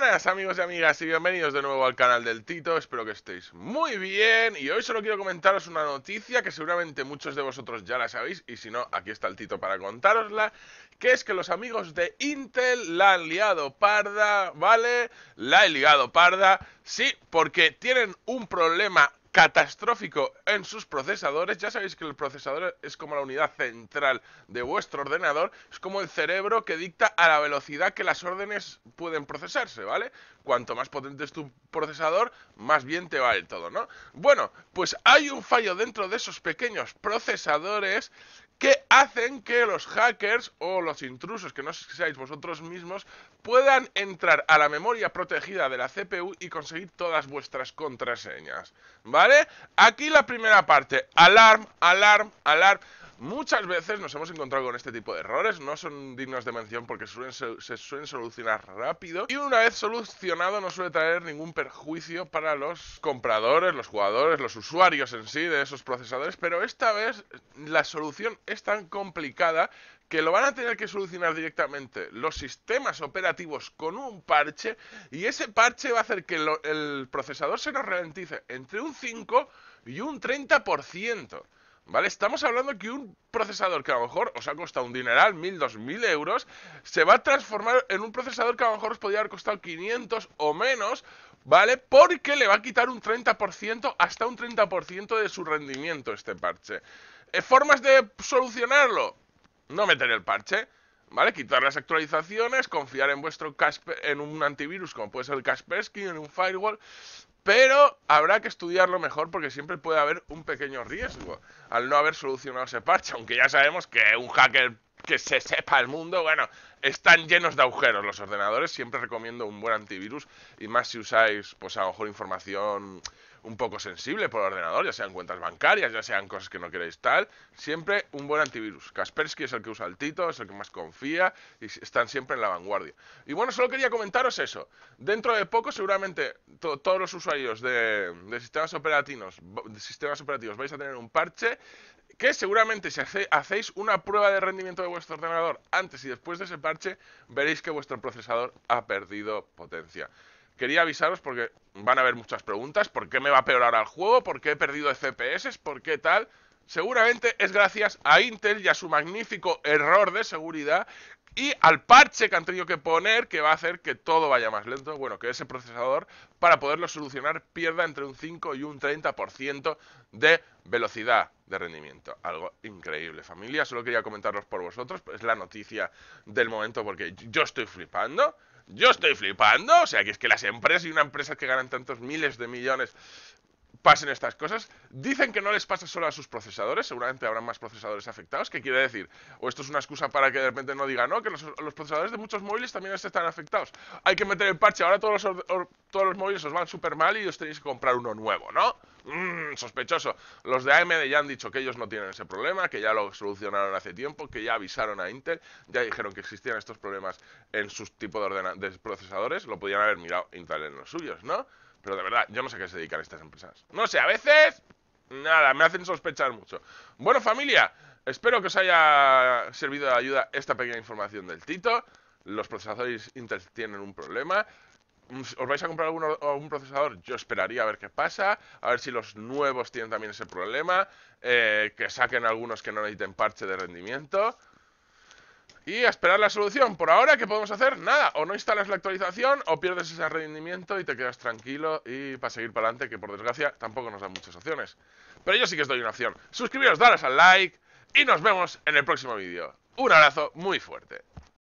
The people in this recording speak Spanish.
buenas amigos y amigas y bienvenidos de nuevo al canal del Tito, espero que estéis muy bien y hoy solo quiero comentaros una noticia que seguramente muchos de vosotros ya la sabéis y si no, aquí está el Tito para contarosla que es que los amigos de Intel la han liado parda, ¿vale? La he liado parda, sí, porque tienen un problema catastrófico en sus procesadores. Ya sabéis que el procesador es como la unidad central de vuestro ordenador, es como el cerebro que dicta a la velocidad que las órdenes pueden procesarse, ¿vale? Cuanto más potente es tu procesador, más bien te va el todo, ¿no? Bueno, pues hay un fallo dentro de esos pequeños procesadores que hacen que los hackers o los intrusos, que no sé si seáis vosotros mismos, puedan entrar a la memoria protegida de la CPU y conseguir todas vuestras contraseñas. ¿Vale? Aquí la primera parte. Alarm, alarm, alarm. Muchas veces nos hemos encontrado con este tipo de errores, no son dignos de mención porque suelen, se suelen solucionar rápido y una vez solucionado no suele traer ningún perjuicio para los compradores, los jugadores, los usuarios en sí de esos procesadores, pero esta vez la solución es tan complicada que lo van a tener que solucionar directamente los sistemas operativos con un parche y ese parche va a hacer que el procesador se nos ralentice entre un 5 y un 30%. ¿Vale? Estamos hablando que un procesador que a lo mejor os ha costado un dineral, 1000, 2000 euros, se va a transformar en un procesador que a lo mejor os podría haber costado 500 o menos, ¿vale? Porque le va a quitar un 30%, hasta un 30% de su rendimiento este parche. Eh, ¿Formas de solucionarlo? No meter el parche. ¿vale? Quitar las actualizaciones, confiar en vuestro en un antivirus como puede ser el Kaspersky, en un firewall, pero habrá que estudiarlo mejor porque siempre puede haber un pequeño riesgo al no haber solucionado ese parche, aunque ya sabemos que un hacker que se sepa el mundo, bueno, están llenos de agujeros los ordenadores, siempre recomiendo un buen antivirus y más si usáis pues a lo mejor información un poco sensible por el ordenador, ya sean cuentas bancarias, ya sean cosas que no queréis tal, siempre un buen antivirus. Kaspersky es el que usa el Tito, es el que más confía y están siempre en la vanguardia. Y bueno, solo quería comentaros eso. Dentro de poco seguramente todos los usuarios de, sistemas, operativos, de sistemas operativos vais a tener un parche que seguramente si hacéis una prueba de rendimiento de vuestro ordenador antes y después de ese parche, veréis que vuestro procesador ha perdido potencia quería avisaros porque van a haber muchas preguntas. ¿Por qué me va a peorar el juego? ¿Por qué he perdido FPS? ¿Por qué tal? Seguramente es gracias a Intel y a su magnífico error de seguridad y al parche que han tenido que poner que va a hacer que todo vaya más lento. Bueno, que ese procesador, para poderlo solucionar, pierda entre un 5 y un 30% de velocidad de rendimiento. Algo increíble, familia. Solo quería comentaros por vosotros. Es la noticia del momento porque yo estoy flipando. Yo estoy flipando, o sea, que es que las empresas y una empresa que ganan tantos miles de millones pasen estas cosas. Dicen que no les pasa solo a sus procesadores, seguramente habrán más procesadores afectados, ¿qué quiere decir? O esto es una excusa para que de repente no digan, no, que los, procesadores de muchos móviles también están afectados. Hay que meter el parche, ahora todos los, todos los móviles os van súper mal y os tenéis que comprar uno nuevo, ¿no? mmm, sospechoso. Los de AMD ya han dicho que ellos no tienen ese problema, que ya lo solucionaron hace tiempo, que ya avisaron a Intel, ya dijeron que existían estos problemas en sus tipos de, de procesadores, lo podían haber mirado Intel en los suyos, ¿no? Pero de verdad, yo no sé qué se dedican estas empresas. No sé, a veces... Nada, me hacen sospechar mucho. Bueno, familia, espero que os haya servido de ayuda esta pequeña información del Tito. Los procesadores Intel tienen un problema. Mm, ¿Os vais a comprar algún, procesador? Yo esperaría a ver qué pasa, a ver si los nuevos tienen también ese problema, eh, que saquen algunos que no necesiten parche de rendimiento. Y a esperar la solución. Por ahora, ¿qué podemos hacer? Nada, o no instalas la actualización o pierdes ese rendimiento y te quedas tranquilo y para seguir para adelante, que por desgracia tampoco nos dan muchas opciones. Pero yo sí que os doy una opción. Suscribiros, daros al like y nos vemos en el próximo vídeo. Un abrazo muy fuerte.